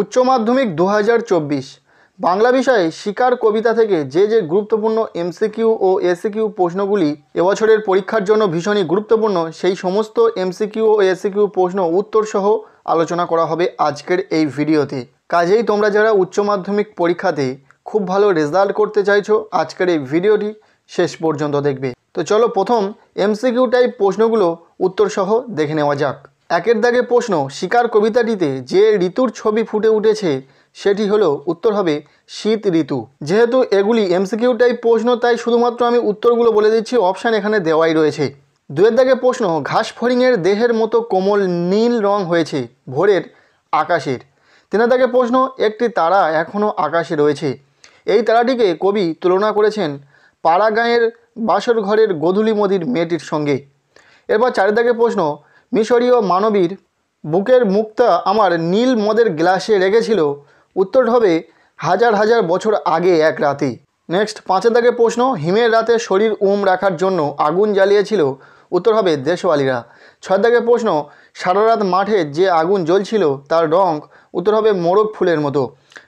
উচ্চ মাধ্যমিক দু বাংলা বিষয়ে শিকার কবিতা থেকে যে যে গুরুত্বপূর্ণ এমসিকিউ ও এসিকিউ প্রশ্নগুলি এবছরের পরীক্ষার জন্য ভীষণই গুরুত্বপূর্ণ সেই সমস্ত এমসিকিউ ও এসিকিউ প্রশ্ন উত্তরসহ আলোচনা করা হবে আজকের এই ভিডিওতে কাজেই তোমরা যারা উচ্চ মাধ্যমিক পরীক্ষাতে খুব ভালো রেজাল্ট করতে চাইছো আজকের এই ভিডিওটি শেষ পর্যন্ত দেখবে তো চলো প্রথম এমসিকিউ টাইপ প্রশ্নগুলো উত্তরসহ দেখে নেওয়া যাক একের দাগে প্রশ্ন শিকার কবিতাটিতে যে ঋতুর ছবি ফুটে উঠেছে সেটি হলো উত্তর হবে শীত ঋতু যেহেতু এগুলি এমসিকিউ টাইপ প্রশ্ন তাই শুধুমাত্র আমি উত্তরগুলো বলে দিচ্ছি অপশান এখানে দেওয়াই রয়েছে দুয়ের দাগে প্রশ্ন ঘাস ফরিংয়ের দেহের মতো কোমল নীল রং হয়েছে ভোরের আকাশের তিনের দাগে প্রশ্ন একটি তারা এখনও আকাশে রয়েছে এই তারাটিকে কবি তুলনা করেছেন গাঁয়ের বাসর ঘরের গধুলি মদির মেয়েটির সঙ্গে এরপর চারিদাগে প্রশ্ন মিশরীয় মানবীর বুকের মুক্তা আমার নীল মদের গ্লাসে রেখেছিল উত্তর হবে হাজার হাজার বছর আগে এক রাতে নেক্সট পাঁচে দাগে প্রশ্ন হিমের রাতে শরীর উম রাখার জন্য আগুন জ্বালিয়েছিল উত্তর হবে দেশওয়ালিরা ছয় দাগে প্রশ্ন সারা রাত মাঠে যে আগুন জ্বলছিল তার রং উত্তর হবে মোরগ ফুলের মতো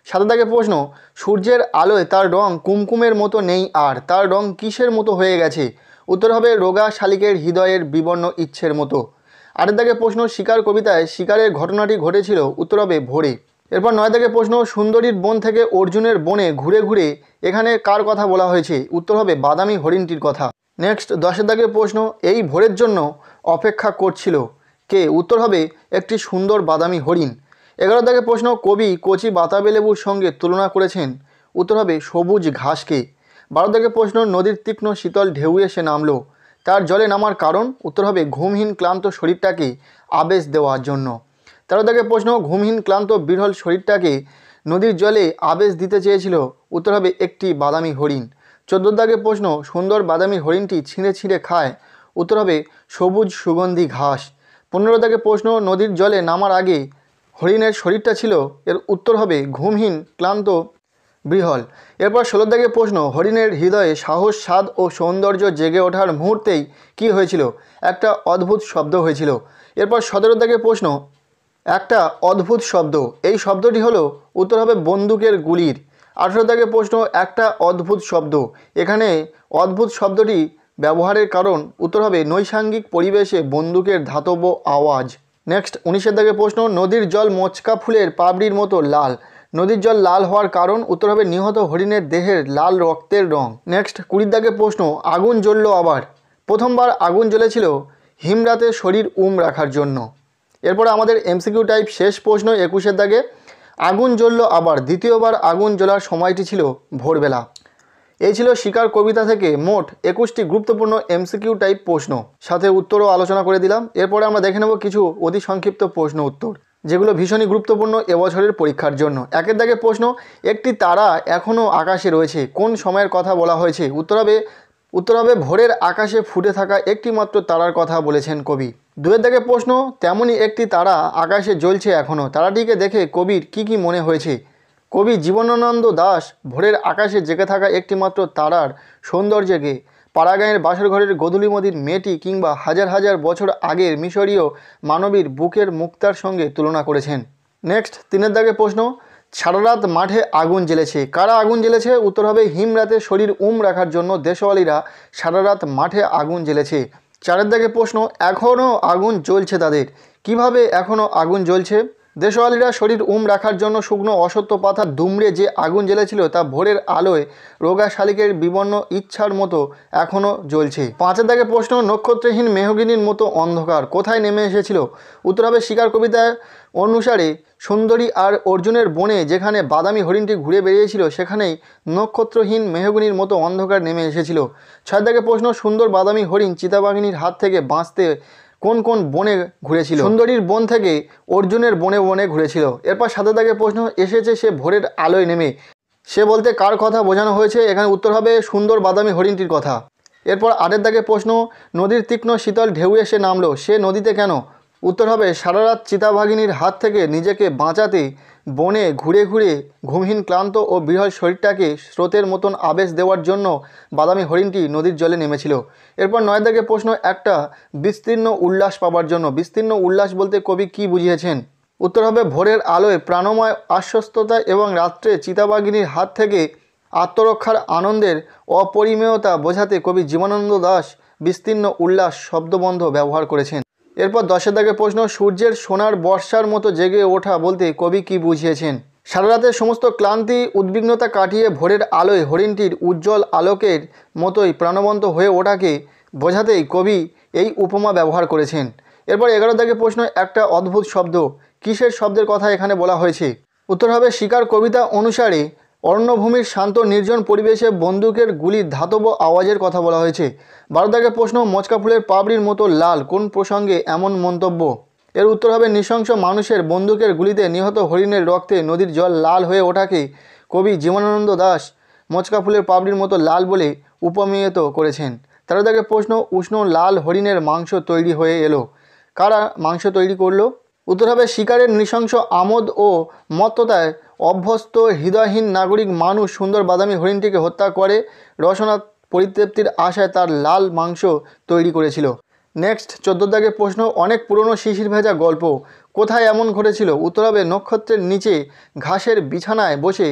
সাদা দাগে প্রশ্ন সূর্যের আলোয় তার রং কুমকুমের মতো নেই আর তার রং কিসের মতো হয়ে গেছে উত্তর হবে রোগা শালিকের হৃদয়ের বিবর্ণ ইচ্ছের মতো আটের দাগে প্রশ্ন শিকার কবিতায় শিকারের ঘটনাটি ঘটেছিল উত্তরবে ভোরে এরপর নয় দাগে প্রশ্ন সুন্দরীর বন থেকে অর্জুনের বনে ঘুরে ঘুরে এখানে কার কথা বলা হয়েছে উত্তর হবে বাদামি হরিণটির কথা নেক্সট দশের দাগে প্রশ্ন এই ভোরের জন্য অপেক্ষা করছিল কে উত্তর হবে একটি সুন্দর বাদামি হরিণ এগারো দাগে প্রশ্ন কবি কচি বাতাবেলেবুর সঙ্গে তুলনা করেছেন উত্তর হবে সবুজ ঘাসকে বারো দাগে প্রশ্ন নদীর তীক্ষ্ণ শীতল ঢেউ এসে নামলো তার জলে নামার কারণ উত্তর হবে ঘুমহীন ক্লান্ত শরীরটাকে আবেশ দেওয়ার জন্য তেরো দাগের প্রশ্ন ঘুমহীন ক্লান্ত বিরল শরীরটাকে নদীর জলে আবেশ দিতে চেয়েছিল উত্তর হবে একটি বাদামি হরিণ চোদ্দ দাগে প্রশ্ন সুন্দর বাদামি হরিণটি ছিঁড়ে ছিঁড়ে খায় উত্তর হবে সবুজ সুগন্ধি ঘাস পনেরো দাগে প্রশ্ন নদীর জলে নামার আগে হরিণের শরীরটা ছিল এর উত্তর হবে ঘুমহীন ক্লান্ত বৃহল এরপর ষোলো দাগে প্রশ্ন হরিণের হৃদয়ে সাহস স্বাদ ও সৌন্দর্য জেগে ওঠার মুহূর্তেই কি হয়েছিল একটা অদ্ভুত শব্দ হয়েছিল এরপর সতেরো দাগে প্রশ্ন একটা অদ্ভুত শব্দ এই শব্দটি হলো উত্তর হবে বন্দুকের গুলির আঠেরো দাগে প্রশ্ন একটা অদ্ভুত শব্দ এখানে অদ্ভুত শব্দটি ব্যবহারের কারণ উত্তর হবে নৈসাঙ্গিক পরিবেশে বন্দুকের ধাতব আওয়াজ নেক্সট উনিশের দাগে প্রশ্ন নদীর জল মোচকা ফুলের পাবড়ির মতো লাল নদীর জল লাল হওয়ার কারণ উত্তর হবে নিহত হরিণের দেহের লাল রক্তের রং নেক্সট কুড়ির দাগে প্রশ্ন আগুন জ্বলল আবার প্রথমবার আগুন জ্বলেছিল হিমরাতে শরীর উম রাখার জন্য এরপর আমাদের এমসিকিউ টাইপ শেষ প্রশ্ন একুশের দাগে আগুন জ্বলল আবার দ্বিতীয়বার আগুন জ্বলার সময়টি ছিল ভোরবেলা এই ছিল শিকার কবিতা থেকে মোট একুশটি গুরুত্বপূর্ণ এমসিকিউ টাইপ প্রশ্ন সাথে উত্তরও আলোচনা করে দিলাম এরপরে আমরা দেখে নেব কিছু অতি সংক্ষিপ্ত প্রশ্ন উত্তর যেগুলো ভীষণই গুরুত্বপূর্ণ এবছরের পরীক্ষার জন্য একের দাগে প্রশ্ন একটি তারা এখনও আকাশে রয়েছে কোন সময়ের কথা বলা হয়েছে উত্তর হবে উত্তর হবে ভোরের আকাশে ফুটে থাকা একটি মাত্র তারার কথা বলেছেন কবি দুয়ের দাগে প্রশ্ন তেমনই একটি তারা আকাশে জ্বলছে এখনও তারাটিকে দেখে কবির কি কি মনে হয়েছে কবি জীবনানন্দ দাস ভোরের আকাশে জেগে থাকা একটিমাত্র তারার সৌন্দর্যকে পাড়াগাঁয়ের বাসরঘরের মদির মেয়েটি কিংবা হাজার হাজার বছর আগের মিশরীয় মানবীর বুকের মুক্তার সঙ্গে তুলনা করেছেন নেক্সট তিনের দাগে প্রশ্ন সারারাত মাঠে আগুন জ্বেলেছে কারা আগুন জ্বেলেছে উত্তর হবে হিমরাতে শরীর উম রাখার জন্য দেশওয়ালিরা সারারাত মাঠে আগুন জ্বেলেছে চারের দাগে প্রশ্ন এখনও আগুন জ্বলছে তাদের কিভাবে এখনও আগুন জ্বলছে দেশওয়ালিরা শরীর উম রাখার জন্য শুকনো অসত্য পাথার দুমড়ে যে আগুন জ্বেলেছিল তা ভোরের আলোয় রোগা শালিকের বিবন্ন ইচ্ছার মতো এখনও জ্বলছে পাঁচের দাগে প্রশ্ন নক্ষত্রহীন মেহগিনীর মতো অন্ধকার কোথায় নেমে এসেছিল উত্তর হবে শিকার কবিতায় অনুসারে সুন্দরী আর অর্জুনের বনে যেখানে বাদামি হরিণটি ঘুরে বেরিয়েছিল সেখানেই নক্ষত্রহীন মেহগুনির মতো অন্ধকার নেমে এসেছিল ছয় দাগে প্রশ্ন সুন্দর বাদামি হরিণ চিতাবাঘিনীর হাত থেকে বাঁচতে কোন কোন বনে ঘুরেছিল সুন্দরীর বন থেকে অর্জুনের বনে বনে ঘুরেছিল এরপর সাদা দাগের প্রশ্ন এসেছে সে ভোরের আলোয় নেমে সে বলতে কার কথা বোঝানো হয়েছে এখানে উত্তর হবে সুন্দর বাদামি হরিণটির কথা এরপর আটের দাগে প্রশ্ন নদীর তীক্ষ্ণ শীতল ঢেউ এসে নামলো সে নদীতে কেন উত্তর হবে সারারাত চিতাভাগিনীর হাত থেকে নিজেকে বাঁচাতে বনে ঘুরে ঘুরে ঘুমহীন ক্লান্ত ও বৃহৎ শরীরটাকে স্রোতের মতন আবেশ দেওয়ার জন্য বাদামি হরিণটি নদীর জলে নেমেছিল এরপর নয় প্রশ্ন একটা বিস্তীর্ণ উল্লাস পাবার জন্য বিস্তীর্ণ উল্লাস বলতে কবি কি বুঝিয়েছেন উত্তর হবে ভোরের আলোয় প্রাণময় আশ্বস্ততা এবং রাত্রে চিতাবাগিনীর হাত থেকে আত্মরক্ষার আনন্দের অপরিমেয়তা বোঝাতে কবি জীবনানন্দ দাস বিস্তীর্ণ উল্লাস শব্দবন্ধ ব্যবহার করেছেন এরপর দশের দাগের প্রশ্ন সূর্যের সোনার বর্ষার মতো জেগে ওঠা বলতে কবি কি বুঝিয়েছেন সারা রাতের সমস্ত ক্লান্তি উদ্বিগ্নতা কাটিয়ে ভোরের আলোয় হরিণটির উজ্জ্বল আলোকের মতোই প্রাণবন্ত হয়ে ওঠাকে বোঝাতেই কবি এই উপমা ব্যবহার করেছেন এরপর এগারো দাগে প্রশ্ন একটা অদ্ভুত শব্দ কিসের শব্দের কথা এখানে বলা হয়েছে উত্তর হবে শিকার কবিতা অনুসারে অরণ্যভূমির শান্ত নির্জন পরিবেশে বন্দুকের গুলির ধাতব আওয়াজের কথা বলা হয়েছে বারদাগের প্রশ্ন মচকা ফুলের পাবড়ির মতো লাল কোন প্রসঙ্গে এমন মন্তব্য এর উত্তর হবে নৃশংস মানুষের বন্দুকের গুলিতে নিহত হরিণের রক্তে নদীর জল লাল হয়ে ওঠাকে কবি জীবনানন্দ দাস মচকা ফুলের পাবড়ির মতো লাল বলে উপমিয়ত করেছেন তেরো তাকে প্রশ্ন উষ্ণ লাল হরিণের মাংস তৈরি হয়ে এলো কারা মাংস তৈরি করলো উত্তর হবে শিকারের নৃশংস আমোদ ও মত্ততায় অভ্যস্ত হৃদয়হীন নাগরিক মানুষ সুন্দর বাদামি হরিণটিকে হত্যা করে রসনা পরিতৃপ্তির আশায় তার লাল মাংস তৈরি করেছিল নেক্সট চোদ্দ দাগের প্রশ্ন অনেক পুরনো শিশির ভেজা গল্প কোথায় এমন ঘটেছিল উত্তরাবে নক্ষত্রের নিচে ঘাসের বিছানায় বসে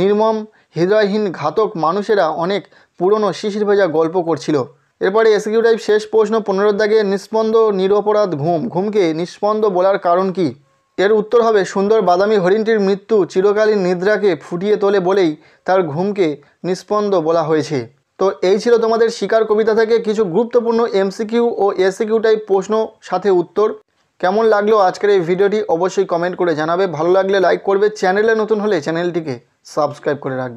নির্মম হৃদয়হীন ঘাতক মানুষেরা অনেক পুরনো শিশির ভেজা গল্প করছিল এরপরে এসকিউ টাইপ শেষ প্রশ্ন পনেরো দাগে নিস্পন্দ নিরপরাধ ঘুম ঘুমকে নিস্পন্দ বলার কারণ কী এর উত্তর হবে সুন্দর বাদামি হরিণটির মৃত্যু চিরকালীন নিদ্রাকে ফুটিয়ে তোলে বলেই তার ঘুমকে নিস্পন্দ বলা হয়েছে তো এই ছিল তোমাদের শিকার কবিতা থেকে কিছু গুরুত্বপূর্ণ এমসিকিউ ও এসিকিউ টাইপ প্রশ্ন সাথে উত্তর কেমন লাগলো আজকের এই ভিডিওটি অবশ্যই কমেন্ট করে জানাবে ভালো লাগলে লাইক করবে চ্যানেলে নতুন হলে চ্যানেলটিকে সাবস্ক্রাইব করে রাখবে